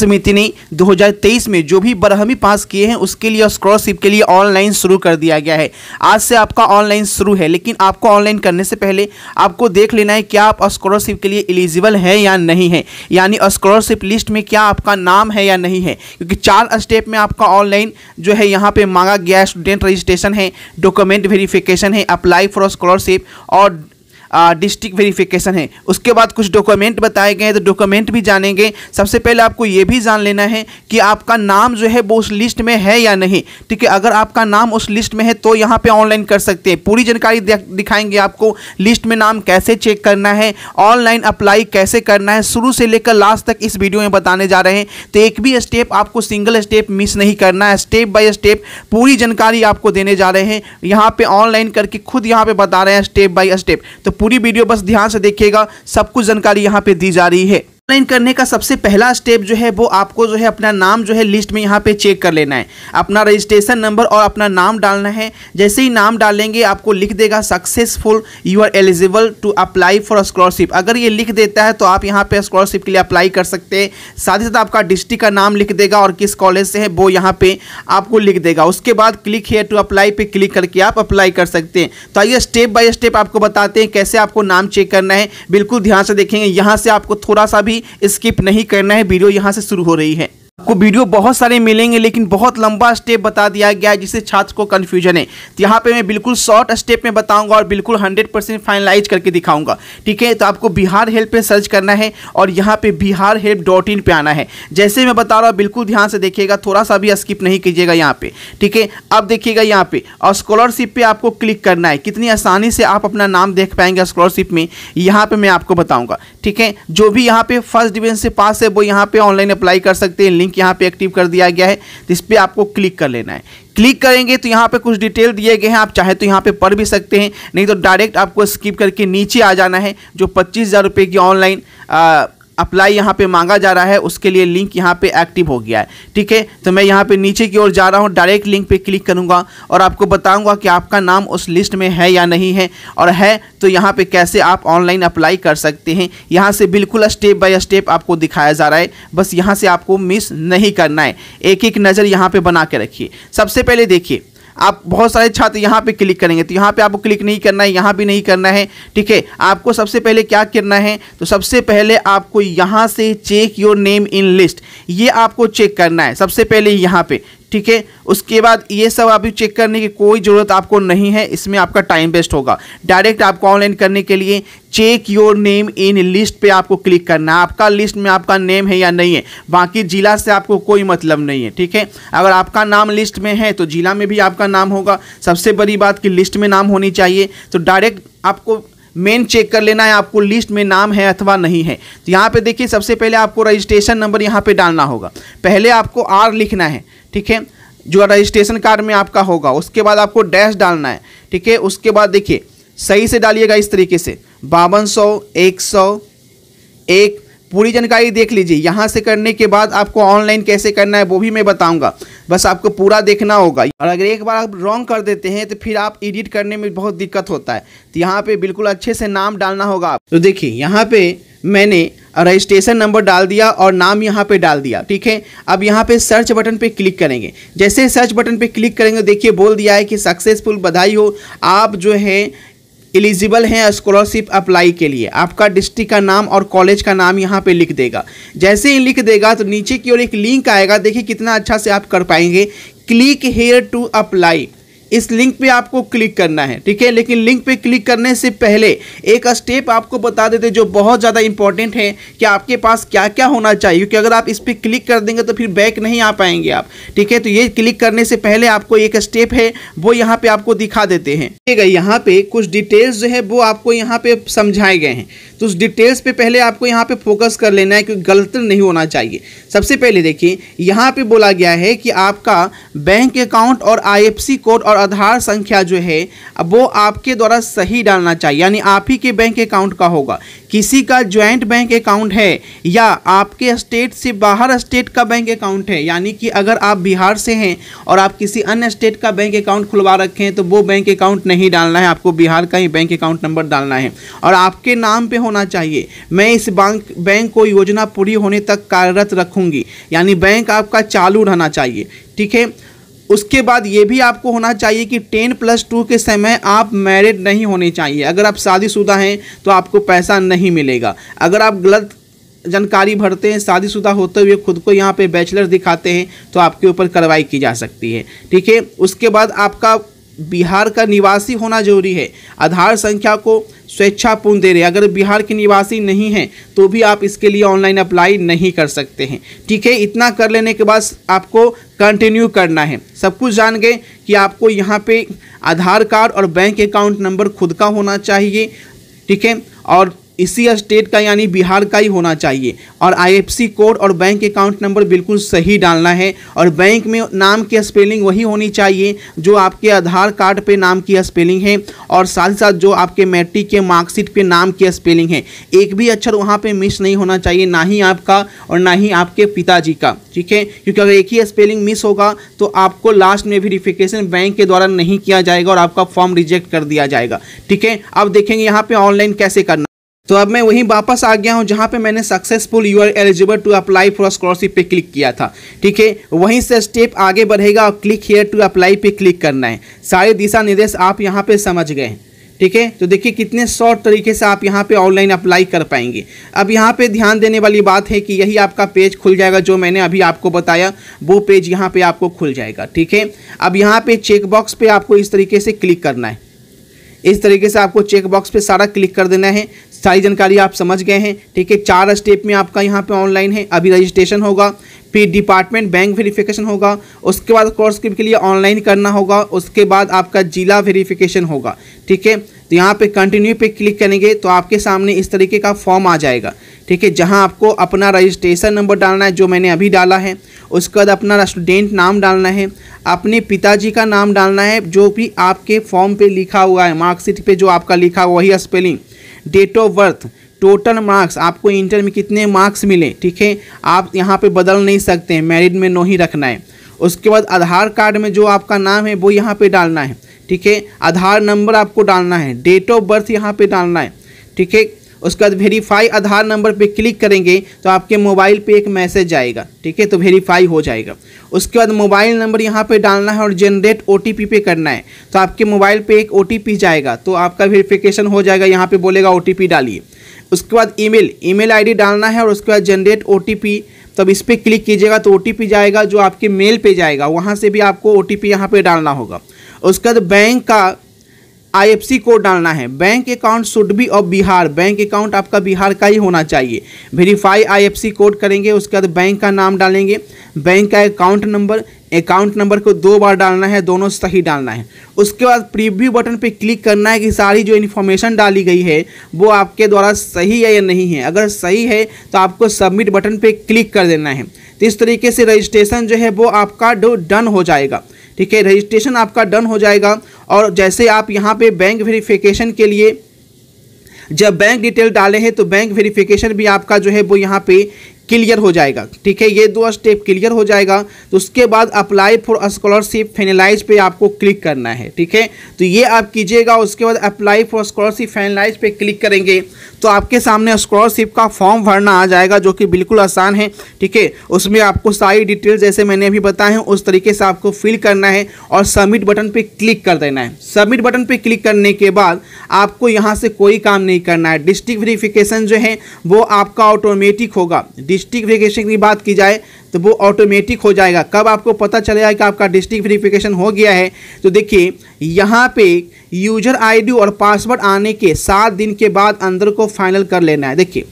समिति ने 2023 में जो भी बरहमी पास किए हैं उसके लिए स्कॉलरशिप के लिए ऑनलाइन शुरू कर दिया गया है आज से आपका ऑनलाइन शुरू है लेकिन आपको ऑनलाइन करने से पहले आपको देख लेना है क्या आप स्कॉलरशिप के लिए एलिजिबल हैं या नहीं है यानी स्कॉलरशिप लिस्ट में क्या आपका नाम है या नहीं है क्योंकि चार स्टेप में आपका ऑनलाइन जो है यहाँ पर मांगा गया स्टूडेंट रजिस्ट्रेशन है डॉक्यूमेंट वेरीफिकेशन है अप्लाई फॉर स्कॉलरशिप और डिस्ट्रिक्ट वेरिफिकेशन है उसके बाद कुछ डॉक्यूमेंट बताए गए हैं तो डॉक्यूमेंट भी जानेंगे सबसे पहले आपको ये भी जान लेना है कि आपका नाम जो है वो उस लिस्ट में है या नहीं ठीक है अगर आपका नाम उस लिस्ट में है तो यहाँ पर ऑनलाइन कर सकते हैं पूरी जानकारी दिखाएंगे आपको लिस्ट में नाम कैसे चेक करना है ऑनलाइन अप्लाई कैसे करना है शुरू से लेकर लास्ट तक इस वीडियो में बताने जा रहे हैं तो एक भी स्टेप आपको सिंगल स्टेप मिस नहीं करना है स्टेप बाय स्टेप पूरी जानकारी आपको देने जा रहे हैं यहाँ पे ऑनलाइन करके खुद यहाँ पे बता रहे हैं स्टेप बाय स्टेप तो पूरी वीडियो बस ध्यान से देखिएगा सब कुछ जानकारी यहाँ पे दी जा रही है ऑनलाइन करने का सबसे पहला स्टेप जो है वो आपको जो है अपना नाम जो है लिस्ट में यहाँ पे चेक कर लेना है अपना रजिस्ट्रेशन नंबर और अपना नाम डालना है जैसे ही नाम डालेंगे आपको लिख देगा successful you are eligible to apply for scholarship अगर ये लिख देता है तो आप यहाँ पे स्कॉलरशिप के लिए अप्लाई कर सकते हैं साथ ही साथ आपका डिस्ट्रिक्ट का नाम लिख देगा और किस कॉलेज से है वो यहाँ पे आपको लिख देगा उसके बाद क्लिक हेयर टू अप्लाई पे क्लिक करके आप अप्लाई कर सकते हैं तो आइए स्टेप बाय स्टेप आपको बताते हैं कैसे आपको नाम चेक करना है बिल्कुल ध्यान से देखेंगे यहाँ से आपको थोड़ा सा भी भी स्किप नहीं करना है वीडियो यहाँ से शुरू हो रही है आपको वीडियो बहुत सारे मिलेंगे लेकिन बहुत लंबा स्टेप बता दिया गया है जिससे छात्र को कन्फ्यूजन है तो यहाँ पे मैं बिल्कुल शॉर्ट स्टेप में बताऊंगा और बिल्कुल 100 परसेंट फाइनलाइज करके दिखाऊंगा ठीक है तो आपको बिहार हेल्प पे सर्च करना है और यहाँ पे बिहार हेल्प डॉट इन पर आना है जैसे मैं बता रहा हूँ बिल्कुल ध्यान से देखिएगा थोड़ा सा भी स्किप नहीं कीजिएगा यहाँ पर ठीक है अब देखिएगा यहाँ पर और स्कॉलरशिप पर आपको क्लिक करना है कितनी आसानी से आप अपना नाम देख पाएंगे स्कॉलरशिप में यहाँ पर मैं आपको बताऊँगा ठीक है जो भी यहाँ पे फर्स्ट डिविजन से पास है वो यहाँ पे ऑनलाइन अप्लाई कर सकते हैं लिंक यहाँ पे एक्टिव कर दिया गया है तो इस पर आपको क्लिक कर लेना है क्लिक करेंगे तो यहाँ पे कुछ डिटेल दिए गए हैं आप चाहे तो यहाँ पे पढ़ भी सकते हैं नहीं तो डायरेक्ट आपको स्किप करके नीचे आ जाना है जो पच्चीस हज़ार रुपये की ऑनलाइन अप्लाई यहाँ पे मांगा जा रहा है उसके लिए लिंक यहाँ पे एक्टिव हो गया है ठीक है तो मैं यहाँ पे नीचे की ओर जा रहा हूँ डायरेक्ट लिंक पे क्लिक करूँगा और आपको बताऊँगा कि आपका नाम उस लिस्ट में है या नहीं है और है तो यहाँ पे कैसे आप ऑनलाइन अप्लाई कर सकते हैं यहाँ से बिल्कुल स्टेप बाय स्टेप आपको दिखाया जा रहा है बस यहाँ से आपको मिस नहीं करना है एक एक नज़र यहाँ पर बना के रखिए सबसे पहले देखिए आप बहुत सारे छात्र यहाँ पे क्लिक करेंगे तो यहाँ पे आपको क्लिक नहीं करना है यहाँ भी नहीं करना है ठीक है आपको सबसे पहले क्या करना है तो सबसे पहले आपको यहाँ से check your name in list ये आपको चेक करना है सबसे पहले यहाँ पे ठीक है उसके बाद ये सब अभी चेक करने की कोई ज़रूरत आपको नहीं है इसमें आपका टाइम वेस्ट होगा डायरेक्ट आपको ऑनलाइन करने के लिए check your name in list पे आपको क्लिक करना है आपका लिस्ट में आपका नेम है या नहीं है बाकी जिला से आपको कोई मतलब नहीं है ठीक है अगर आपका नाम लिस्ट में है तो जिला में भी आपका नाम होगा सबसे बड़ी बात कि लिस्ट में नाम होनी चाहिए तो डायरेक्ट आपको मेन चेक कर लेना है आपको लिस्ट में नाम है अथवा नहीं है तो यहाँ पे देखिए सबसे पहले आपको रजिस्ट्रेशन नंबर यहाँ पे डालना होगा पहले आपको आर लिखना है ठीक है जो रजिस्ट्रेशन कार्ड में आपका होगा उसके बाद आपको डैश डालना है ठीक है उसके बाद देखिए सही से डालिएगा इस तरीके से बावन सौ एक सौ एक पूरी जानकारी देख लीजिए यहाँ से करने के बाद आपको ऑनलाइन कैसे करना है वो भी मैं बताऊँगा बस आपको पूरा देखना होगा और अगर एक बार आप रॉन्ग कर देते हैं तो फिर आप एडिट करने में बहुत दिक्कत होता है तो यहाँ पर बिल्कुल अच्छे से नाम डालना होगा आप तो देखिए यहाँ पर मैंने रजिस्ट्रेशन नंबर डाल दिया और नाम यहाँ पे डाल दिया ठीक है अब यहाँ पे सर्च बटन पे क्लिक करेंगे जैसे सर्च बटन पे क्लिक करेंगे देखिए बोल दिया है कि सक्सेसफुल बधाई हो आप जो है एलिजिबल हैं स्कॉलरशिप अप्लाई के लिए आपका डिस्ट्रिक्ट का नाम और कॉलेज का नाम यहाँ पे लिख देगा जैसे ही लिख देगा तो नीचे की ओर एक लिंक आएगा देखिए कितना अच्छा से आप कर पाएंगे क्लिक हेयर टू अप्लाई इस लिंक पे आपको क्लिक करना है ठीक है लेकिन लिंक पे क्लिक करने से पहले एक स्टेप आपको बता देते जो बहुत ज़्यादा इंपॉर्टेंट है कि आपके पास क्या क्या होना चाहिए क्योंकि अगर आप इस पर क्लिक कर देंगे तो फिर बैक नहीं आ पाएंगे आप ठीक है तो ये क्लिक करने से पहले आपको एक स्टेप है वो यहाँ पर आपको दिखा देते हैं ठीक है यहाँ पे कुछ डिटेल्स जो है वो आपको यहाँ पे समझाए गए हैं तो उस डिटेल्स पे पहले आपको यहाँ पे फोकस कर लेना है क्योंकि गलत नहीं होना चाहिए सबसे पहले देखिए यहाँ पर बोला गया है कि आपका बैंक अकाउंट और आई कोड और और आधार संख्या जो है वो आपके द्वारा सही डालना चाहिए यानी आप ही के बैंक अकाउंट का होगा किसी का ज्वाइंट बैंक अकाउंट है या आपके स्टेट से बाहर स्टेट का बैंक अकाउंट है यानी कि अगर आप बिहार से हैं और आप किसी अन्य स्टेट का बैंक अकाउंट खुलवा रखे हैं तो वो बैंक अकाउंट नहीं डालना है आपको बिहार का ही बैंक अकाउंट नंबर डालना है और आपके नाम पर होना चाहिए मैं इस बैंक बैंक को योजना पूरी होने तक कार्यरत रखूँगी यानी बैंक आपका चालू रहना चाहिए ठीक है उसके बाद ये भी आपको होना चाहिए कि टेन प्लस टू के समय आप मैरिड नहीं होने चाहिए अगर आप शादीशुदा हैं तो आपको पैसा नहीं मिलेगा अगर आप गलत जानकारी भरते हैं शादीशुदा होते हुए खुद को यहाँ पे बैचलर दिखाते हैं तो आपके ऊपर कार्रवाई की जा सकती है ठीक है उसके बाद आपका बिहार का निवासी होना जरूरी है आधार संख्या को स्वेच्छापूर्ण दे रहे अगर बिहार के निवासी नहीं हैं तो भी आप इसके लिए ऑनलाइन अप्लाई नहीं कर सकते हैं ठीक है इतना कर लेने के बाद आपको कंटिन्यू करना है सब कुछ जान गए कि आपको यहाँ पे आधार कार्ड और बैंक अकाउंट नंबर खुद का होना चाहिए ठीक है और इसी स्टेट का यानी बिहार का ही होना चाहिए और आईएफसी कोड और बैंक अकाउंट नंबर बिल्कुल सही डालना है और बैंक में नाम की स्पेलिंग वही होनी चाहिए जो आपके आधार कार्ड पे नाम की स्पेलिंग है और साथ ही साथ जो आपके मैट्रिक के मार्कशीट पे नाम की स्पेलिंग है एक भी अक्षर वहाँ पर मिस नहीं होना चाहिए ना ही आपका और ना ही आपके पिताजी का ठीक है क्योंकि अगर एक ही स्पेलिंग मिस होगा तो आपको लास्ट में वेरीफिकेशन बैंक के द्वारा नहीं किया जाएगा और आपका फॉर्म रिजेक्ट कर दिया जाएगा ठीक है अब देखेंगे यहाँ पर ऑनलाइन कैसे करना तो अब मैं वहीं वापस आ गया हूं जहां पे मैंने successful you are eligible to apply for scholarship पे क्लिक किया था ठीक है वहीं से स्टेप आगे बढ़ेगा और क्लिक हेयर टू अप्लाई पे क्लिक करना है सारे दिशा निर्देश आप यहां पे समझ गए ठीक है तो देखिए कितने शॉर्ट तरीके से आप यहाँ पे ऑनलाइन अप्लाई कर पाएंगे अब यहाँ पे ध्यान देने वाली बात है कि यही आपका पेज खुल जाएगा जो मैंने अभी आपको बताया वो पेज यहाँ पे आपको खुल जाएगा ठीक है अब यहाँ पे चेकबॉक्स पे आपको इस तरीके से क्लिक करना है इस तरीके से आपको चेक बॉक्स पे सारा क्लिक कर देना है सारी जानकारी आप समझ गए हैं ठीक है चार स्टेप में आपका यहाँ पे ऑनलाइन है अभी रजिस्ट्रेशन होगा फिर डिपार्टमेंट बैंक वेरिफिकेशन होगा उसके बाद कोर्स के लिए ऑनलाइन करना होगा उसके बाद आपका जिला वेरिफिकेशन होगा ठीक है तो यहाँ पे कंटिन्यू पे क्लिक करेंगे तो आपके सामने इस तरीके का फॉर्म आ जाएगा ठीक है जहाँ आपको अपना रजिस्ट्रेशन नंबर डालना है जो मैंने अभी डाला है उसके बाद अपना स्टूडेंट नाम डालना है अपने पिताजी का नाम डालना है जो भी आपके फॉर्म पे लिखा हुआ है मार्कशीट पे जो आपका लिखा हुआ वही spelling date of birth total marks आपको इंटर में कितने मार्क्स मिले ठीक है आप यहाँ पे बदल नहीं सकते हैं मैरिड में नो ही रखना है उसके बाद आधार कार्ड में जो आपका नाम है वो यहाँ पे डालना है ठीक है आधार नंबर आपको डालना है डेट ऑफ बर्थ यहाँ पे डालना है ठीक है उसके बाद वेरीफाई आधार नंबर पे क्लिक करेंगे तो आपके मोबाइल पे एक मैसेज आएगा ठीक है तो वेरीफाई हो जाएगा उसके बाद मोबाइल नंबर यहाँ पे डालना है और जनरेट ओ पे करना है तो आपके मोबाइल पे एक ओ जाएगा तो आपका वेरीफिकेशन हो जाएगा यहाँ पर बोलेगा ओ डालिए उसके बाद ईमेल ईमेल आईडी डालना है और उसके बाद जनरेट ओ तब इस पर क्लिक कीजिएगा तो ओ जाएगा जो आपके मेल पर जाएगा वहाँ से भी आपको ओ टी पी यहाँ पर डालना होगा उसके बाद बैंक का आई कोड डालना है bank account should be of Bihar bank account आपका बिहार का ही होना चाहिए वेरीफाई आई कोड करेंगे उसके बाद बैंक का नाम डालेंगे बैंक का अकाउंट नंबर अकाउंट नंबर को दो बार डालना है दोनों सही डालना है उसके बाद प्रीव्यू बटन पे क्लिक करना है कि सारी जो इन्फॉर्मेशन डाली गई है वो आपके द्वारा सही है या नहीं है अगर सही है तो आपको सबमिट बटन पर क्लिक कर देना है तो इस तरीके से रजिस्ट्रेशन जो है वो आपका डन हो जाएगा ठीक है रजिस्ट्रेशन आपका डन हो जाएगा और जैसे आप यहाँ पे बैंक वेरिफिकेशन के लिए जब बैंक डिटेल डाले हैं तो बैंक वेरिफिकेशन भी आपका जो है वो यहाँ पे क्लियर हो जाएगा ठीक है ये दो स्टेप क्लियर हो जाएगा तो उसके बाद अप्लाई फॉर स्कॉलरशिप फाइनलाइज पे आपको क्लिक करना है ठीक है तो ये आप कीजिएगा उसके बाद अप्लाई फॉर स्कॉलरशिप फाइनलाइज पे क्लिक करेंगे तो आपके सामने स्कॉलरशिप का फॉर्म भरना आ जाएगा जो कि बिल्कुल आसान है ठीक है उसमें आपको सारी डिटेल्स जैसे मैंने अभी बताए हैं उस तरीके से आपको फिल करना है और सबमिट बटन पर क्लिक कर देना है सबमिट बटन पर क्लिक करने के बाद आपको यहाँ से कोई काम नहीं करना है डिस्ट्रिक्ट वेरीफिकेशन जो है वो आपका ऑटोमेटिक होगा डिस्ट्रिक्ट वेरिफिकेशन की बात की जाए तो वो ऑटोमेटिक हो जाएगा कब आपको पता चलेगा कि आपका डिस्ट्रिक्ट वेरिफिकेशन हो गया है तो देखिए यहाँ पे यूजर आईडी और पासवर्ड आने के सात दिन के बाद अंदर को फाइनल कर लेना है देखिए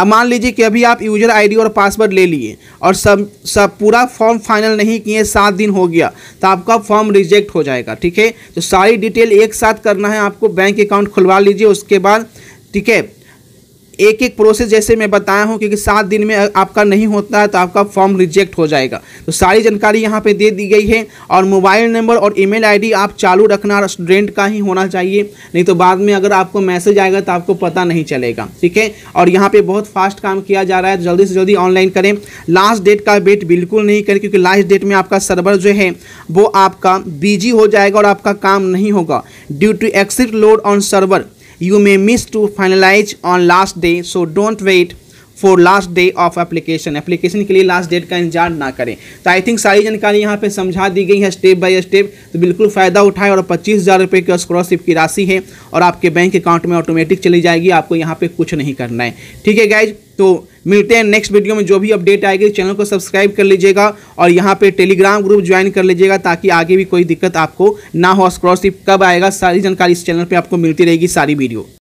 अब मान लीजिए कि अभी आप यूजर आईडी और पासवर्ड ले लिए और सब सब पूरा फॉर्म फाइनल नहीं किए सात दिन हो गया तो आपका फॉर्म रिजेक्ट हो जाएगा ठीक है तो सारी डिटेल एक साथ करना है आपको बैंक अकाउंट खुलवा लीजिए उसके बाद ठीक है एक एक प्रोसेस जैसे मैं बताया हूँ क्योंकि सात दिन में आपका नहीं होता है तो आपका फॉर्म रिजेक्ट हो जाएगा तो सारी जानकारी यहाँ पे दे दी गई है और मोबाइल नंबर और ईमेल आईडी आप चालू रखना स्टूडेंट का ही होना चाहिए नहीं तो बाद में अगर आपको मैसेज आएगा तो आपको पता नहीं चलेगा ठीक है और यहाँ पर बहुत फास्ट काम किया जा रहा है जल्दी से जल्दी ऑनलाइन करें लास्ट डेट का वेट बिल्कुल नहीं करें क्योंकि लास्ट डेट में आपका सर्वर जो है वो आपका बिजी हो जाएगा और आपका काम नहीं होगा due to exit load on server you may miss to finalize on last day so don't wait for last day of application application के लिए लास्ट डेट का इंतजार ना करें तो आई थिंक सारी जानकारी यहाँ पे समझा दी गई है स्टेप बाय स्टेप तो बिल्कुल फ़ायदा उठाएं और पच्चीस हज़ार रुपये की स्कॉलरशिप की राशि है और आपके बैंक अकाउंट में ऑटोमेटिक चली जाएगी आपको यहाँ पर कुछ नहीं करना है ठीक है गाइज तो मिलते हैं नेक्स्ट वीडियो में जो भी अपडेट आएगी चैनल को सब्सक्राइब कर लीजिएगा और यहाँ पे टेलीग्राम ग्रुप ज्वाइन कर लीजिएगा ताकि आगे भी कोई दिक्कत आपको ना हो स्कॉलरशिप कब आएगा सारी जानकारी इस चैनल पे आपको मिलती रहेगी सारी वीडियो